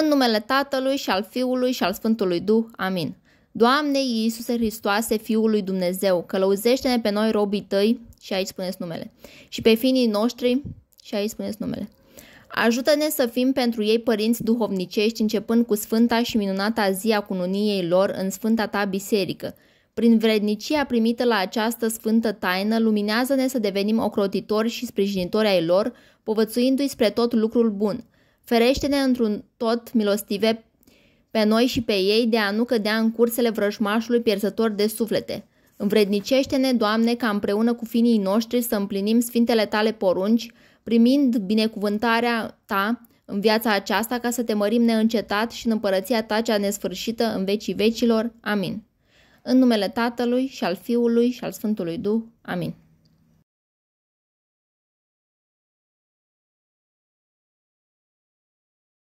În numele Tatălui și al Fiului și al Sfântului Duh. Amin. Doamne Iisuse Hristoase, Fiul lui Dumnezeu, călăuzește-ne pe noi robii tăi, și aici spuneți numele, și pe finii noștri, și aici spuneți numele. Ajută-ne să fim pentru ei părinți duhovnicești, începând cu sfânta și minunata zi a cununiei lor în sfânta ta biserică. Prin vrednicia primită la această sfântă taină, luminează-ne să devenim ocrotitori și sprijinitori ai lor, povățuindu-i spre tot lucrul bun – Ferește-ne într-un tot milostive pe noi și pe ei de a nu cădea în cursele vrăjmașului pierzător de suflete. Învrednicește-ne, Doamne, ca împreună cu finii noștri să împlinim sfintele tale porunci, primind binecuvântarea ta în viața aceasta ca să te mărim neîncetat și în împărăția ta cea nesfârșită în vecii vecilor. Amin. În numele Tatălui și al Fiului și al Sfântului Duh. Amin.